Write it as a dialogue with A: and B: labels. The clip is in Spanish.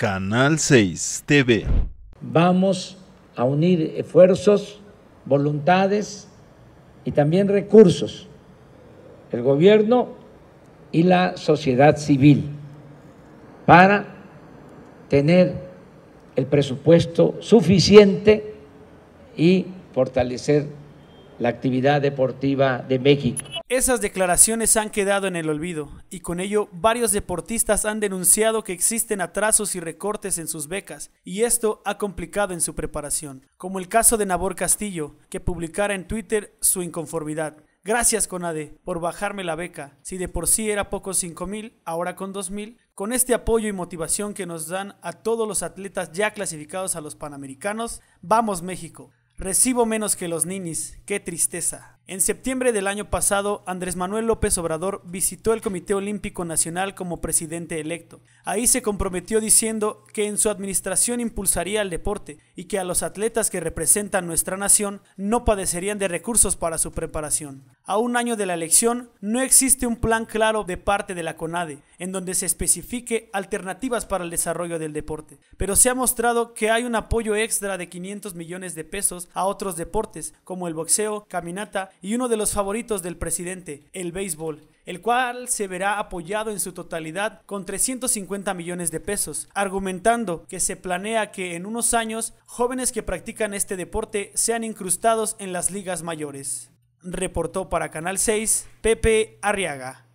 A: Canal 6 TV. Vamos a unir esfuerzos, voluntades y también recursos, el gobierno y la sociedad civil, para tener el presupuesto suficiente y fortalecer la actividad deportiva de México. Esas declaraciones han
B: quedado en el olvido y con ello varios deportistas han denunciado que existen atrasos y recortes en sus becas y esto ha complicado en su preparación, como el caso de Nabor Castillo, que publicara en Twitter su inconformidad. Gracias Conade por bajarme la beca, si de por sí era poco 5000, mil, ahora con 2000. mil, con este apoyo y motivación que nos dan a todos los atletas ya clasificados a los Panamericanos, vamos México, recibo menos que los ninis, qué tristeza. En septiembre del año pasado, Andrés Manuel López Obrador visitó el Comité Olímpico Nacional como presidente electo. Ahí se comprometió diciendo que en su administración impulsaría el deporte y que a los atletas que representan nuestra nación no padecerían de recursos para su preparación. A un año de la elección, no existe un plan claro de parte de la CONADE en donde se especifique alternativas para el desarrollo del deporte, pero se ha mostrado que hay un apoyo extra de 500 millones de pesos a otros deportes como el boxeo, caminata, y uno de los favoritos del presidente, el béisbol, el cual se verá apoyado en su totalidad con 350 millones de pesos, argumentando que se planea que en unos años jóvenes que practican este deporte sean incrustados en las ligas mayores. Reportó para Canal 6 Pepe Arriaga.